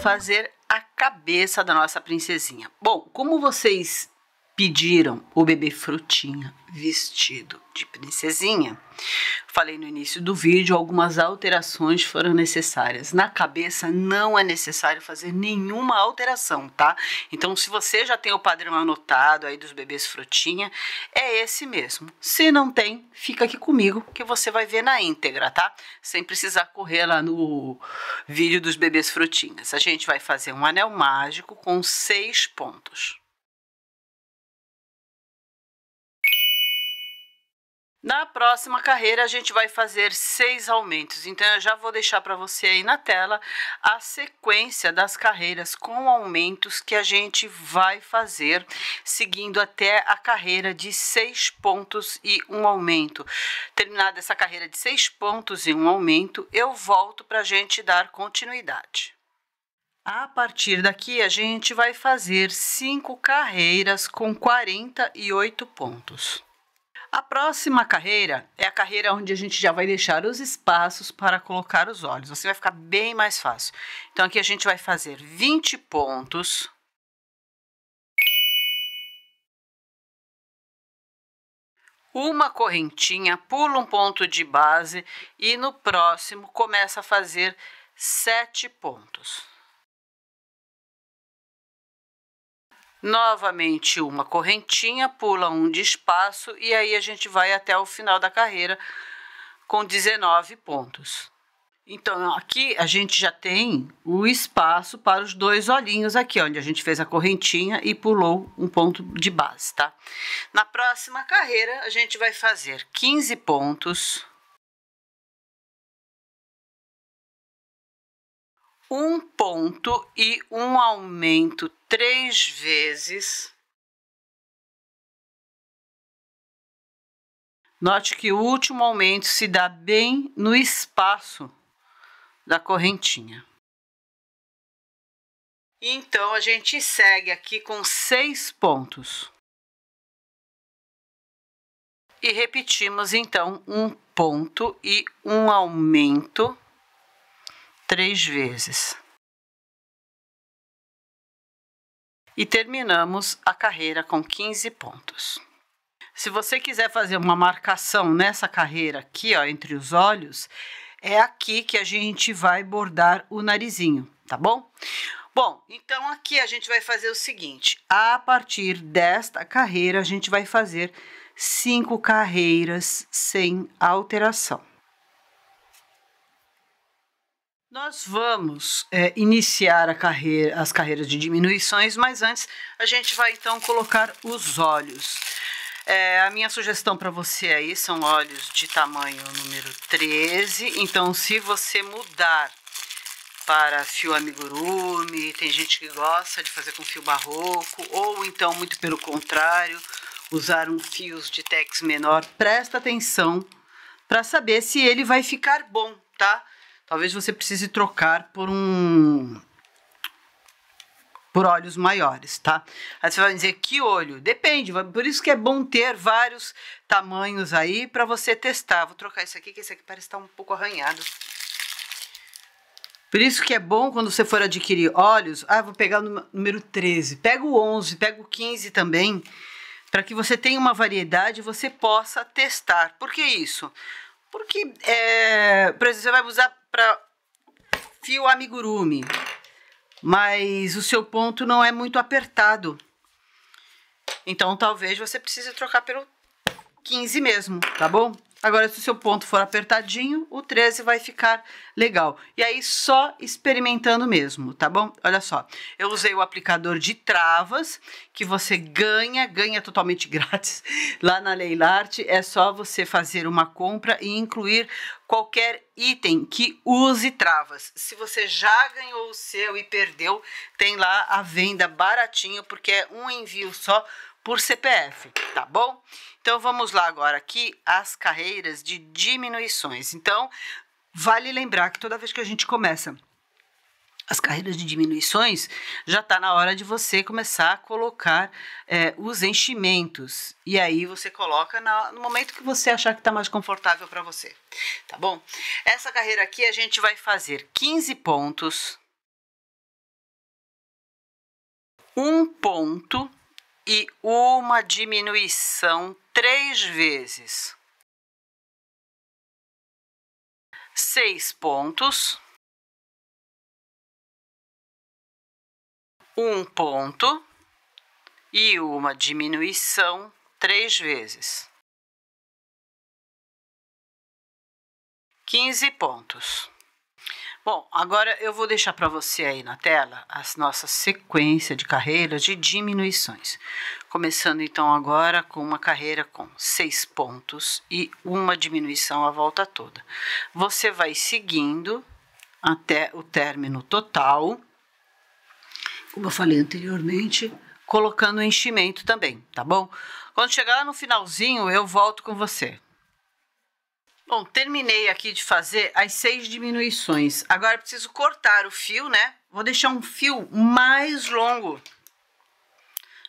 fazer a cabeça da nossa princesinha. Bom, como vocês pediram o bebê Frutinha vestido de princesinha. Falei no início do vídeo, algumas alterações foram necessárias. Na cabeça não é necessário fazer nenhuma alteração, tá? Então, se você já tem o padrão anotado aí dos bebês frutinha, é esse mesmo. Se não tem, fica aqui comigo que você vai ver na íntegra, tá? Sem precisar correr lá no vídeo dos bebês frutinhas. A gente vai fazer um anel mágico com seis pontos. Na próxima carreira, a gente vai fazer seis aumentos. Então, eu já vou deixar para você aí na tela a sequência das carreiras com aumentos que a gente vai fazer, seguindo até a carreira de seis pontos e um aumento. Terminada essa carreira de seis pontos e um aumento, eu volto para a gente dar continuidade. A partir daqui, a gente vai fazer cinco carreiras com 48 pontos. A próxima carreira é a carreira onde a gente já vai deixar os espaços para colocar os olhos. Você vai ficar bem mais fácil. Então aqui a gente vai fazer 20 pontos. Uma correntinha, pula um ponto de base e no próximo começa a fazer sete pontos. novamente uma correntinha, pula um de espaço e aí a gente vai até o final da carreira com 19 pontos. Então, aqui a gente já tem o espaço para os dois olhinhos aqui, onde a gente fez a correntinha e pulou um ponto de base, tá? Na próxima carreira, a gente vai fazer 15 pontos um ponto e um aumento três vezes. Note que o último aumento se dá bem no espaço da correntinha. Então, a gente segue aqui com seis pontos. E repetimos, então, um ponto e um aumento três vezes. E terminamos a carreira com 15 pontos. Se você quiser fazer uma marcação nessa carreira aqui, ó, entre os olhos, é aqui que a gente vai bordar o narizinho, tá bom? Bom, então aqui a gente vai fazer o seguinte: a partir desta carreira, a gente vai fazer cinco carreiras sem alteração. Nós vamos é, iniciar carreira, as carreiras de diminuições, mas antes a gente vai então colocar os olhos. É, a minha sugestão para você aí são olhos de tamanho número 13. Então, se você mudar para fio amigurumi, tem gente que gosta de fazer com fio barroco, ou então, muito pelo contrário, usar um fios de tex menor, presta atenção para saber se ele vai ficar bom, tá? talvez você precise trocar por um por olhos maiores, tá? Aí você vai dizer que olho? Depende, por isso que é bom ter vários tamanhos aí para você testar. Vou trocar isso aqui, que esse aqui parece estar tá um pouco arranhado. Por isso que é bom quando você for adquirir olhos, ah, vou pegar o número 13, pega o 11, pega o 15 também, para que você tenha uma variedade e você possa testar. Por que isso? Porque, é, por exemplo, você vai usar para fio amigurumi, mas o seu ponto não é muito apertado. Então talvez você precise trocar pelo 15 mesmo, tá bom? Agora, se o seu ponto for apertadinho, o 13 vai ficar legal. E aí, só experimentando mesmo, tá bom? Olha só, eu usei o aplicador de travas, que você ganha, ganha totalmente grátis lá na Leilarte. É só você fazer uma compra e incluir qualquer item que use travas. Se você já ganhou o seu e perdeu, tem lá a venda baratinho, porque é um envio só por CPF, tá bom? Então vamos lá agora aqui as carreiras de diminuições. Então, vale lembrar que toda vez que a gente começa as carreiras de diminuições, já está na hora de você começar a colocar é, os enchimentos. E aí você coloca na, no momento que você achar que está mais confortável para você. Tá bom? Essa carreira aqui a gente vai fazer 15 pontos, um ponto e uma diminuição três vezes. Seis pontos. Um ponto e uma diminuição três vezes. quinze pontos. Bom, agora eu vou deixar para você aí na tela a nossa sequência de carreiras de diminuições. Começando então agora com uma carreira com seis pontos e uma diminuição a volta toda. Você vai seguindo até o término total, como eu falei anteriormente, colocando o enchimento também, tá bom? Quando chegar lá no finalzinho, eu volto com você. Bom, terminei aqui de fazer as seis diminuições. Agora preciso cortar o fio, né? Vou deixar um fio mais longo.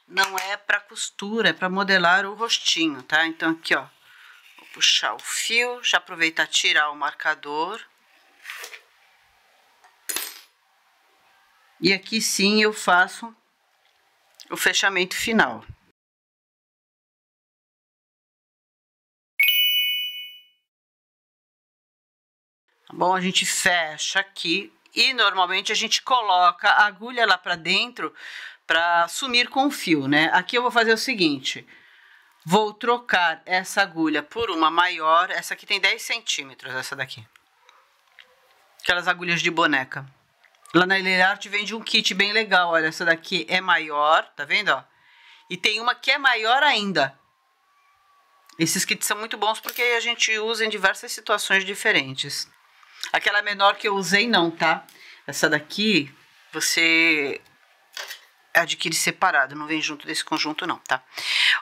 Não é para costura, é para modelar o rostinho, tá? Então aqui, ó. Vou puxar o fio, já aproveitar tirar o marcador. E aqui sim eu faço o fechamento final. Tá bom? A gente fecha aqui e normalmente a gente coloca a agulha lá para dentro para sumir com o fio, né? Aqui eu vou fazer o seguinte, vou trocar essa agulha por uma maior, essa aqui tem 10 centímetros, essa daqui. Aquelas agulhas de boneca. Lá na Ilhararte vende um kit bem legal, olha, essa daqui é maior, tá vendo, ó? E tem uma que é maior ainda. Esses kits são muito bons porque a gente usa em diversas situações diferentes. Aquela menor que eu usei, não, tá? Essa daqui, você adquire separado, não vem junto desse conjunto, não, tá?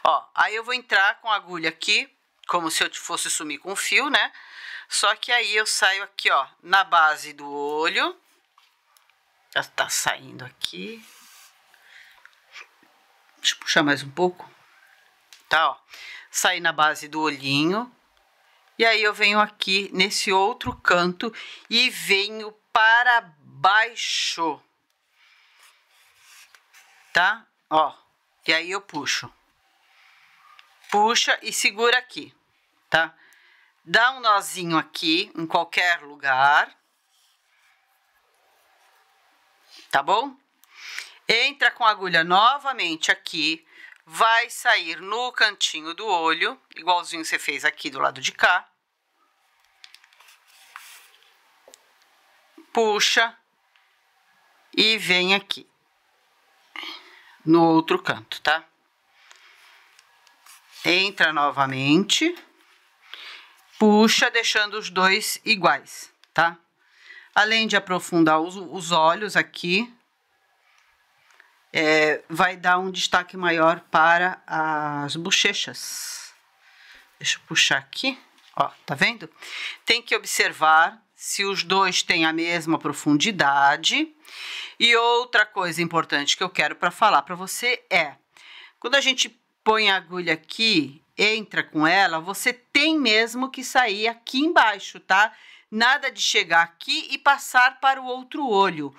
Ó, aí eu vou entrar com a agulha aqui, como se eu fosse sumir com o fio, né? Só que aí eu saio aqui, ó, na base do olho. Já tá saindo aqui. Deixa eu puxar mais um pouco. Tá, ó. Saí na base do olhinho. E aí eu venho aqui nesse outro canto e venho para baixo. Tá? Ó. E aí eu puxo. Puxa e segura aqui, tá? Dá um nozinho aqui em qualquer lugar. Tá bom? Entra com a agulha novamente aqui vai sair no cantinho do olho, igualzinho você fez aqui do lado de cá. Puxa e vem aqui no outro canto, tá? Entra novamente, puxa, deixando os dois iguais, tá? Além de aprofundar os, os olhos aqui, é, vai dar um destaque maior para as bochechas. Deixa eu puxar aqui. Ó, tá vendo? Tem que observar se os dois têm a mesma profundidade. E outra coisa importante que eu quero para falar para você é: quando a gente põe a agulha aqui, entra com ela, você tem mesmo que sair aqui embaixo, tá? Nada de chegar aqui e passar para o outro olho.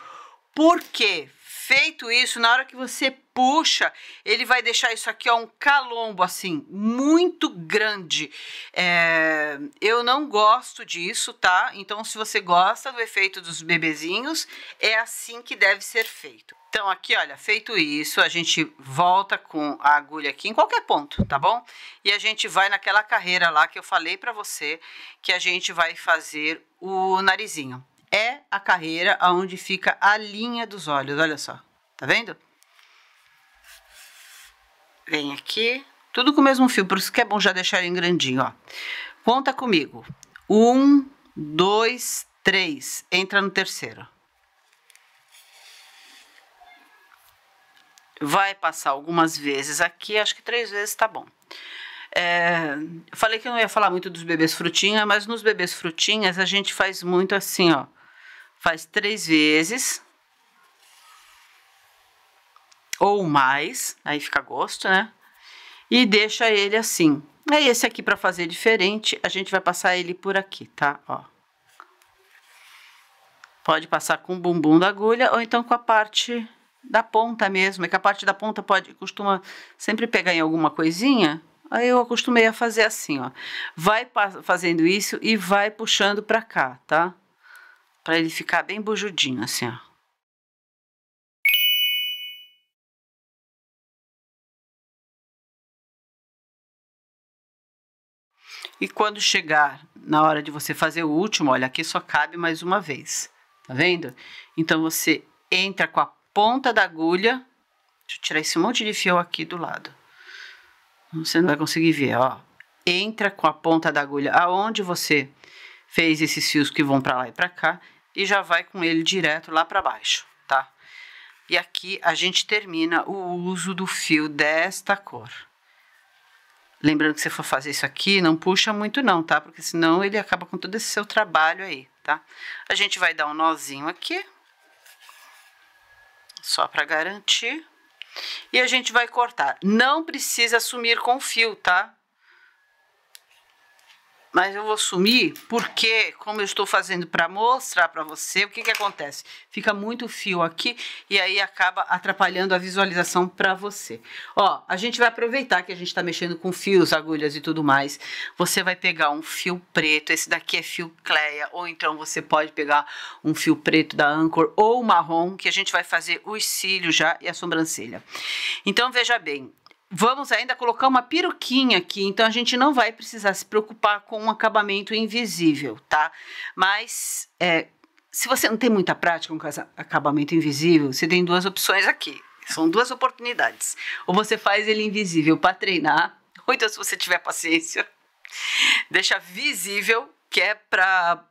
Por quê? feito isso, na hora que você puxa, ele vai deixar isso aqui, ó, um calombo, assim, muito grande. É, eu não gosto disso, tá? Então, se você gosta do efeito dos bebezinhos, é assim que deve ser feito. Então, aqui, olha, feito isso, a gente volta com a agulha aqui em qualquer ponto, tá bom? E a gente vai naquela carreira lá que eu falei pra você, que a gente vai fazer o narizinho é a carreira onde fica a linha dos olhos. Olha só, tá vendo? Vem aqui, tudo com o mesmo fio, por isso que é bom já deixar em grandinho, ó. Conta comigo. Um, dois, três. Entra no terceiro. Vai passar algumas vezes aqui, acho que três vezes tá bom. É, eu falei que eu não ia falar muito dos bebês frutinha, mas nos bebês frutinhas a gente faz muito assim, ó faz três vezes ou mais, aí fica gosto, né? E deixa ele assim. Aí é esse aqui para fazer diferente, a gente vai passar ele por aqui, tá? Ó. Pode passar com o bumbum da agulha ou então com a parte da ponta mesmo, é que a parte da ponta pode costuma sempre pegar em alguma coisinha. Aí eu acostumei a fazer assim, ó. Vai fazendo isso e vai puxando para cá, tá? para ele ficar bem bujudinho, assim, ó. E quando chegar na hora de você fazer o último, olha, aqui só cabe mais uma vez, tá vendo? Então, você entra com a ponta da agulha, deixa eu tirar esse monte de fio aqui do lado. Você não vai conseguir ver, ó. Entra com a ponta da agulha aonde você fez esses fios que vão para lá e para cá e já vai com ele direto lá para baixo, tá? E aqui a gente termina o uso do fio desta cor. Lembrando que se for fazer isso aqui, não puxa muito não, tá? Porque senão ele acaba com todo esse seu trabalho aí, tá? A gente vai dar um nozinho aqui, só para garantir. E a gente vai cortar. Não precisa sumir com fio, tá? mas eu vou sumir porque, como eu estou fazendo para mostrar para você, o que, que acontece? Fica muito fio aqui e aí acaba atrapalhando a visualização para você. Ó, a gente vai aproveitar que a gente está mexendo com fios, agulhas e tudo mais. Você vai pegar um fio preto, esse daqui é fio Cleia, ou então você pode pegar um fio preto da Anchor ou marrom, que a gente vai fazer os cílios já e a sobrancelha. Então, veja bem, Vamos ainda colocar uma peruquinha aqui, então a gente não vai precisar se preocupar com um acabamento invisível, tá? Mas é, se você não tem muita prática com acabamento invisível, você tem duas opções aqui. São duas oportunidades. Ou você faz ele invisível para treinar, ou então se você tiver paciência, deixa visível, que é para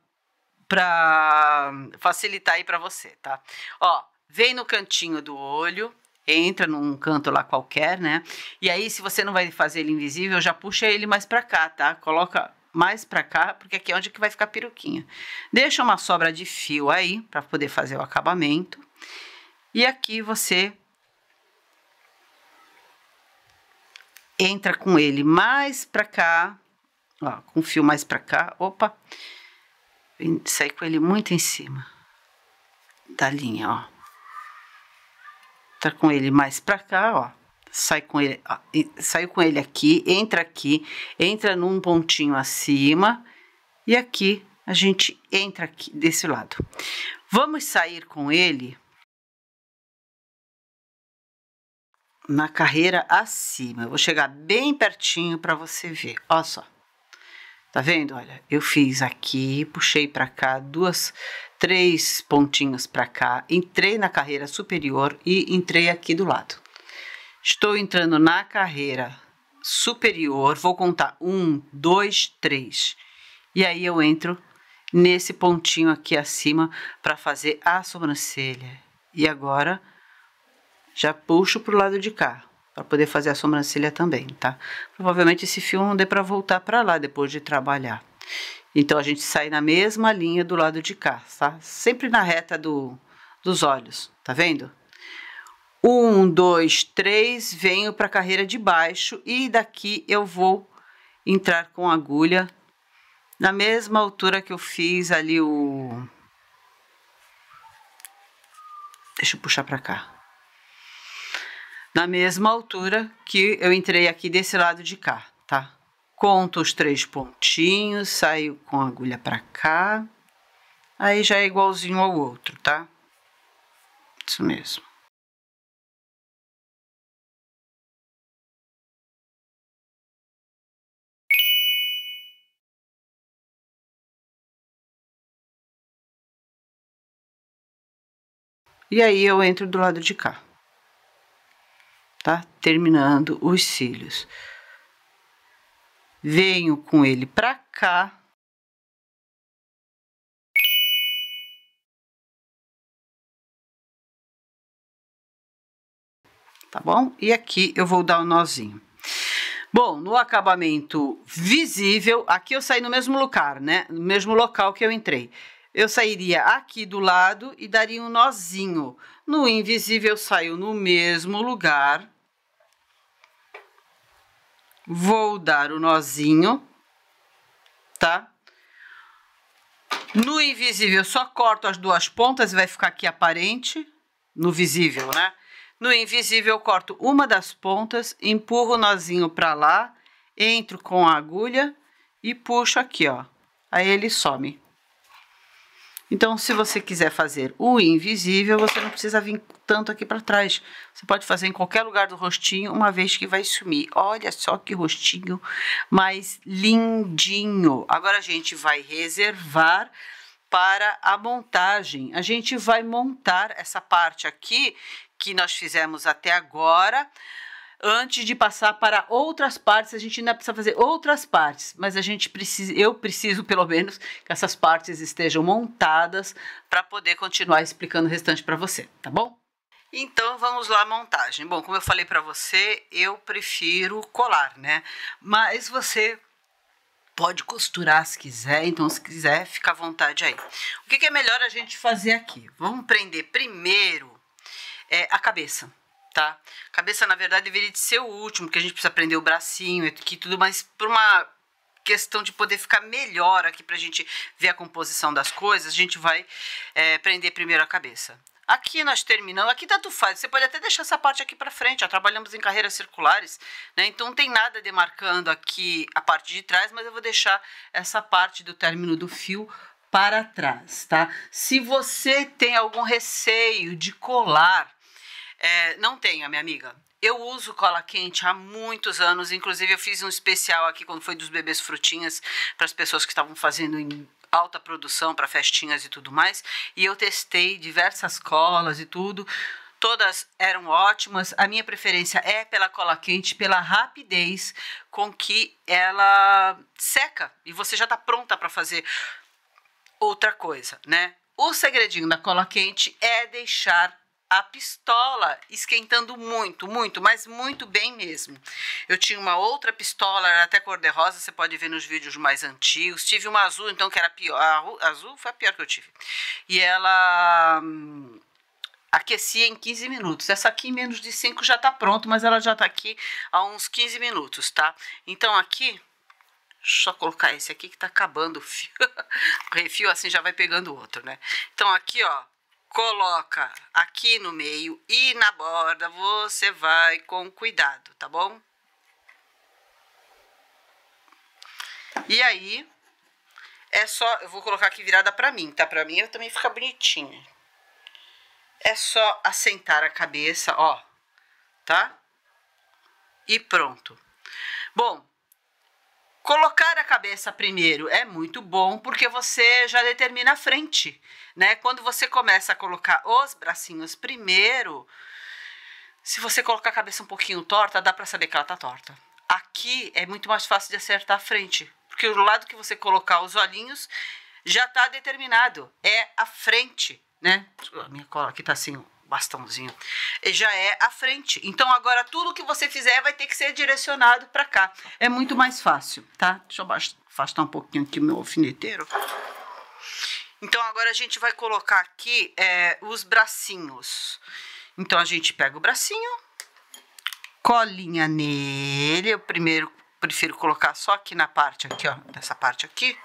para facilitar aí para você, tá? Ó, vem no cantinho do olho, entra num canto lá qualquer, né? E aí, se você não vai fazer ele invisível, já puxa ele mais para cá, tá? Coloca mais para cá, porque aqui é onde que vai ficar a peruquinha. Deixa uma sobra de fio aí, para poder fazer o acabamento. E aqui você entra com ele mais para cá, ó, com o fio mais para cá, opa, Sai com ele muito em cima da linha, ó tá com ele mais para cá, ó. Sai com ele, ó, saiu com ele aqui, entra aqui, entra num pontinho acima e aqui a gente entra aqui desse lado. Vamos sair com ele na carreira acima. Eu vou chegar bem pertinho para você ver. ó só. Tá vendo? Olha, eu fiz aqui, puxei para cá duas três pontinhos para cá, entrei na carreira superior e entrei aqui do lado. Estou entrando na carreira superior, vou contar um, dois, três, e aí eu entro nesse pontinho aqui acima para fazer a sobrancelha. E agora já puxo para o lado de cá para poder fazer a sobrancelha também, tá? Provavelmente esse fio não dê para voltar para lá depois de trabalhar. Então a gente sai na mesma linha do lado de cá, tá? Sempre na reta do, dos olhos, tá vendo? Um, dois, três, venho para a carreira de baixo e daqui eu vou entrar com agulha na mesma altura que eu fiz ali o... Deixa eu puxar para cá. Na mesma altura que eu entrei aqui desse lado de cá, tá? conto os três pontinhos, saio com a agulha para cá. Aí já é igualzinho ao outro, tá? Isso mesmo. E aí eu entro do lado de cá, tá? Terminando os cílios venho com ele para cá. Tá bom? E aqui eu vou dar um nozinho. Bom, no acabamento visível, aqui eu saí no mesmo lugar, né? No mesmo local que eu entrei. Eu sairia aqui do lado e daria um nozinho. No invisível, eu saio no mesmo lugar vou dar o nozinho, tá? No invisível, só corto as duas pontas e vai ficar aqui aparente, no visível, né? No invisível, eu corto uma das pontas, empurro o nozinho pra lá, entro com a agulha e puxo aqui, ó. Aí ele some. Então, se você quiser fazer o invisível, você não precisa vir tanto aqui para trás. Você pode fazer em qualquer lugar do rostinho, uma vez que vai sumir. Olha só que rostinho mais lindinho. Agora a gente vai reservar para a montagem. A gente vai montar essa parte aqui que nós fizemos até agora antes de passar para outras partes. A gente ainda precisa fazer outras partes, mas a gente precisa, eu preciso pelo menos que essas partes estejam montadas para poder continuar explicando o restante para você, tá bom? Então vamos lá à montagem. Bom, como eu falei para você, eu prefiro colar, né? Mas você pode costurar se quiser, então se quiser, fica à vontade aí. O que, que é melhor a gente fazer aqui? Vamos prender primeiro é, a cabeça tá? Cabeça, na verdade, deveria de ser o último, porque a gente precisa aprender o bracinho e tudo, mas por uma questão de poder ficar melhor aqui para a gente ver a composição das coisas, a gente vai é, prender primeiro a cabeça. Aqui nós terminamos, aqui tanto faz, você pode até deixar essa parte aqui para frente, ó, trabalhamos em carreiras circulares, né? então não tem nada demarcando aqui a parte de trás, mas eu vou deixar essa parte do término do fio para trás, tá? Se você tem algum receio de colar é, não tenho, minha amiga. Eu uso cola quente há muitos anos. Inclusive, eu fiz um especial aqui quando foi dos bebês frutinhas para as pessoas que estavam fazendo em alta produção para festinhas e tudo mais. E eu testei diversas colas e tudo. Todas eram ótimas. A minha preferência é pela cola quente, pela rapidez com que ela seca e você já está pronta para fazer outra coisa, né? O segredinho da cola quente é deixar a pistola esquentando muito, muito, mas muito bem mesmo. Eu tinha uma outra pistola, até cor-de-rosa, você pode ver nos vídeos mais antigos. Tive uma azul, então, que era pior. A azul foi a pior que eu tive. E ela hum, aquecia em 15 minutos. Essa aqui em menos de 5 já está pronto, mas ela já está aqui há uns 15 minutos, tá? Então, aqui... Deixa eu colocar esse aqui que está acabando o fio. o refil assim já vai pegando outro, né? Então aqui, ó, coloca aqui no meio e na borda você vai com cuidado, tá bom? E aí, é só... Eu vou colocar aqui virada pra mim, tá? Pra mim também fica bonitinha. É só assentar a cabeça, ó, tá? E pronto. Bom, Colocar a cabeça primeiro é muito bom porque você já determina a frente, né? Quando você começa a colocar os bracinhos primeiro, se você colocar a cabeça um pouquinho torta, dá para saber que ela tá torta. Aqui é muito mais fácil de acertar a frente, porque o lado que você colocar os olhinhos já tá determinado, é a frente, né? A minha cola aqui tá assim, bastãozinho, já é a frente. Então agora tudo que você fizer vai ter que ser direcionado para cá. É muito mais fácil, tá? Deixa eu afastar um pouquinho aqui meu alfineteiro. Então agora a gente vai colocar aqui é, os bracinhos. Então a gente pega o bracinho, colinha nele. Eu primeiro prefiro colocar só aqui na parte aqui, ó, nessa parte aqui.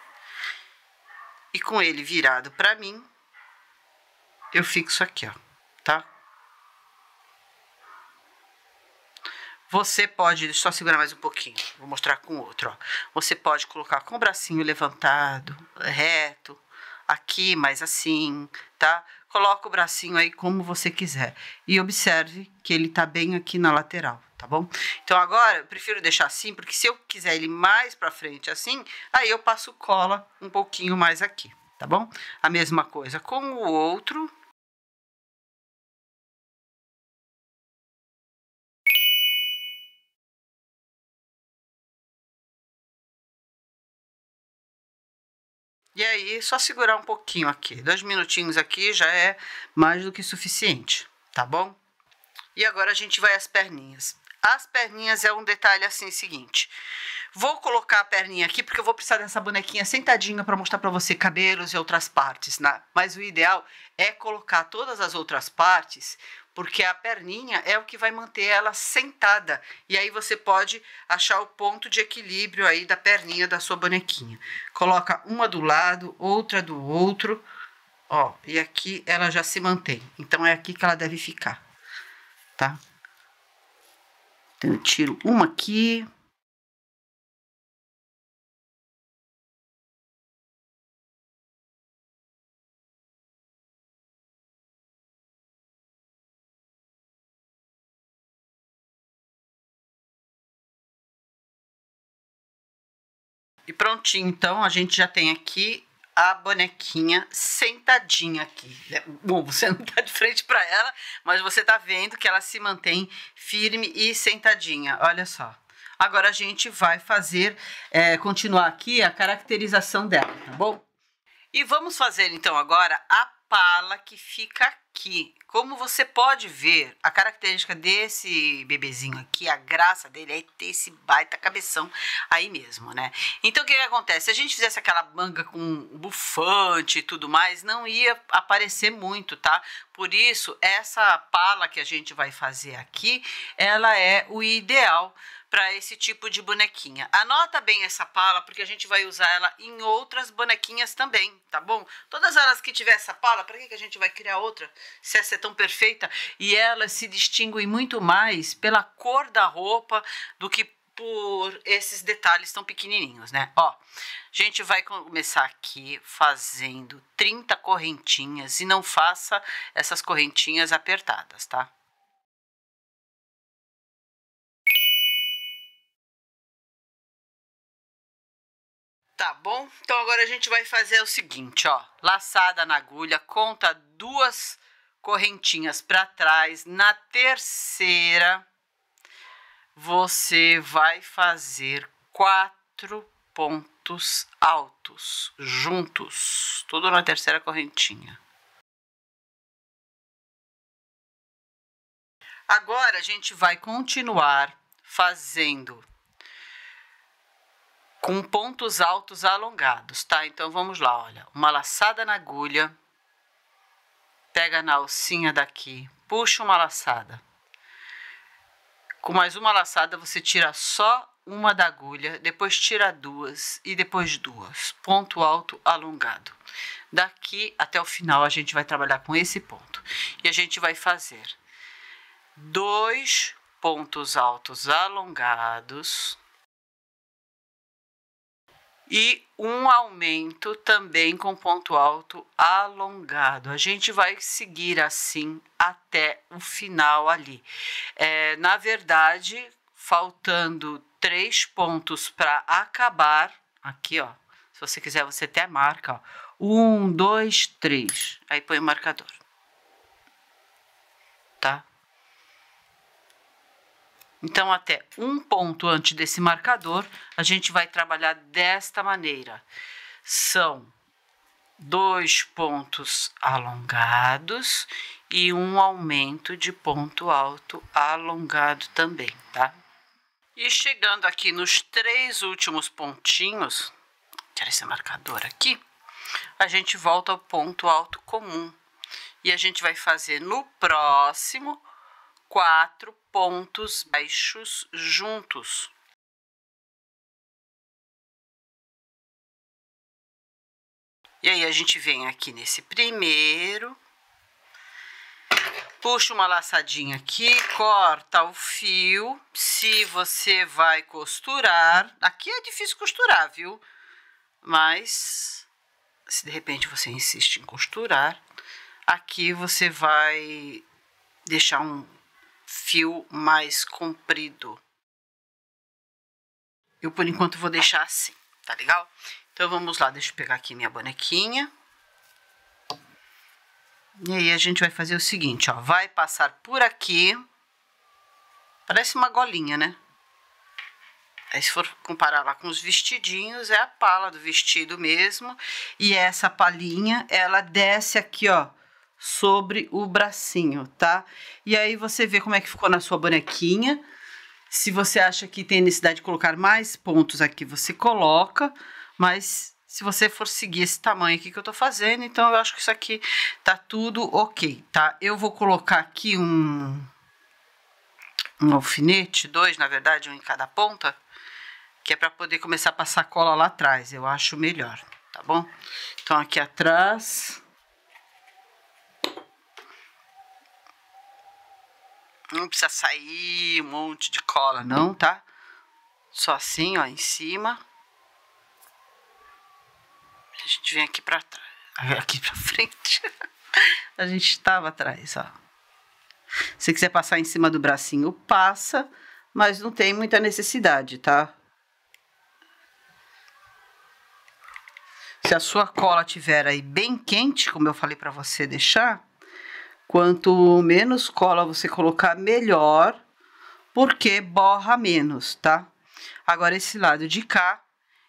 E com ele virado para mim, eu fixo aqui, ó tá? Você pode, deixa eu só segurar mais um pouquinho, vou mostrar com o outro, ó. Você pode colocar com o bracinho levantado, reto, aqui, mais assim, tá? Coloca o bracinho aí como você quiser. E observe que ele tá bem aqui na lateral, tá bom? Então agora eu prefiro deixar assim, porque se eu quiser ele mais para frente assim, aí eu passo cola um pouquinho mais aqui, tá bom? A mesma coisa com o outro, E aí, só segurar um pouquinho aqui. Dois minutinhos aqui já é mais do que suficiente, tá bom? E agora a gente vai às perninhas. As perninhas é um detalhe assim seguinte. Vou colocar a perninha aqui porque eu vou precisar dessa bonequinha sentadinha para mostrar para você cabelos e outras partes, né? Mas o ideal é colocar todas as outras partes porque a perninha é o que vai manter ela sentada. E aí você pode achar o ponto de equilíbrio aí da perninha da sua bonequinha. Coloca uma do lado, outra do outro, ó, e aqui ela já se mantém. Então é aqui que ela deve ficar, tá? Então eu tiro uma aqui, E prontinho, então a gente já tem aqui a bonequinha sentadinha aqui. É, bom, você não tá de frente para ela, mas você tá vendo que ela se mantém firme e sentadinha. Olha só. Agora a gente vai fazer, é, continuar aqui a caracterização dela, tá bom? E vamos fazer então agora a pala que fica que, como você pode ver, a característica desse bebezinho aqui, a graça dele é ter esse baita cabeção aí mesmo, né? Então, o que, que acontece? Se a gente fizesse aquela manga com bufante e tudo mais, não ia aparecer muito, tá? Por isso, essa pala que a gente vai fazer aqui, ela é o ideal para esse tipo de bonequinha. Anota bem essa pala, porque a gente vai usar ela em outras bonequinhas também, tá bom? Todas elas que tiver essa pala, para que, que a gente vai criar outra se essa é tão perfeita? E elas se distinguem muito mais pela cor da roupa do que por esses detalhes tão pequenininhos, né? Ó, a gente vai começar aqui fazendo 30 correntinhas e não faça essas correntinhas apertadas, tá? Tá bom? Então agora a gente vai fazer o seguinte, ó. Laçada na agulha, conta duas correntinhas para trás. Na terceira, você vai fazer quatro pontos altos juntos, tudo na terceira correntinha. Agora a gente vai continuar fazendo com pontos altos alongados, tá? Então vamos lá, olha, uma laçada na agulha, pega na alcinha daqui, puxa uma laçada. Com mais uma laçada você tira só uma da agulha, depois tira duas e depois duas, ponto alto alongado. Daqui até o final a gente vai trabalhar com esse ponto. E a gente vai fazer dois pontos altos alongados e um aumento também com ponto alto alongado. A gente vai seguir assim até o final ali. É, na verdade, faltando três pontos para acabar, aqui ó, se você quiser você até marca, ó, um, dois, três, aí põe o marcador. Então, até um ponto antes desse marcador, a gente vai trabalhar desta maneira. São dois pontos alongados e um aumento de ponto alto alongado também, tá? E chegando aqui nos três últimos pontinhos, tirar esse marcador aqui, a gente volta ao ponto alto comum. E a gente vai fazer no próximo quatro pontos baixos juntos. E aí, a gente vem aqui nesse primeiro, puxa uma laçadinha aqui, corta o fio. Se você vai costurar, aqui é difícil costurar, viu? Mas se de repente você insiste em costurar, aqui você vai deixar um fio mais comprido. Eu, por enquanto, vou deixar assim, tá legal? Então, vamos lá, deixa eu pegar aqui minha bonequinha. E aí, a gente vai fazer o seguinte, ó, vai passar por aqui. Parece uma golinha, né? Aí, se for comparar lá com os vestidinhos, é a pala do vestido mesmo. E essa palhinha, ela desce aqui, ó, sobre o bracinho, tá? E aí você vê como é que ficou na sua bonequinha. Se você acha que tem necessidade de colocar mais pontos aqui, você coloca, mas se você for seguir esse tamanho aqui que eu tô fazendo, então eu acho que isso aqui tá tudo ok, tá? Eu vou colocar aqui um, um alfinete, dois, na verdade, um em cada ponta, que é para poder começar a passar cola lá atrás, eu acho melhor, tá bom? Então aqui atrás Não precisa sair um monte de cola, não, tá? Só assim, ó, em cima. A gente vem aqui pra trás. É. Aqui pra frente. a gente estava atrás, ó. Se quiser passar em cima do bracinho, passa, mas não tem muita necessidade, tá? Se a sua cola tiver aí bem quente, como eu falei para você deixar, Quanto menos cola você colocar, melhor, porque borra menos, tá? Agora, esse lado de cá,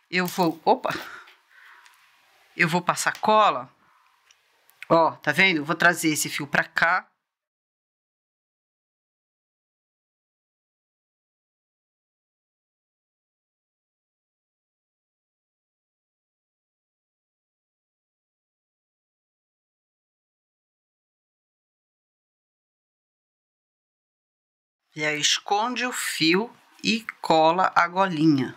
eu vou... Opa! Eu vou passar cola. Ó, tá vendo? vou trazer esse fio pra cá E aí esconde o fio e cola a golinha.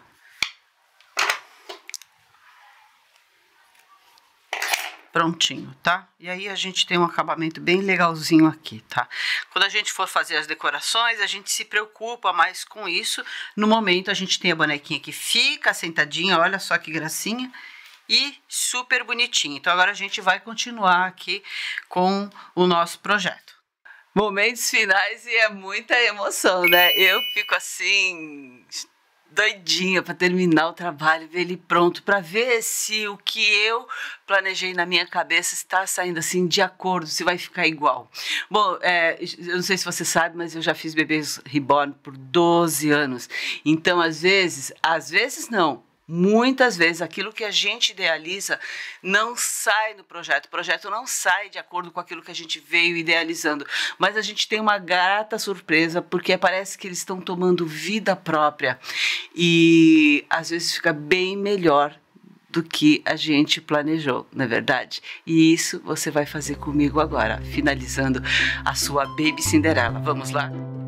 Prontinho, tá? E aí a gente tem um acabamento bem legalzinho aqui, tá? Quando a gente for fazer as decorações, a gente se preocupa mais com isso. No momento, a gente tem a bonequinha que fica sentadinha, olha só que gracinha e super bonitinho. Então agora a gente vai continuar aqui com o nosso projeto momentos finais e é muita emoção, né? Eu fico assim doidinha para terminar o trabalho, ver ele pronto, para ver se o que eu planejei na minha cabeça está saindo assim de acordo, se vai ficar igual. Bom, é, eu não sei se você sabe, mas eu já fiz bebês reborn por 12 anos. Então, às vezes, às vezes não, Muitas vezes aquilo que a gente idealiza não sai no projeto, o projeto não sai de acordo com aquilo que a gente veio idealizando, mas a gente tem uma grata surpresa porque parece que eles estão tomando vida própria e às vezes fica bem melhor do que a gente planejou, na é verdade? E isso você vai fazer comigo agora, finalizando a sua Baby Cinderela. Vamos lá?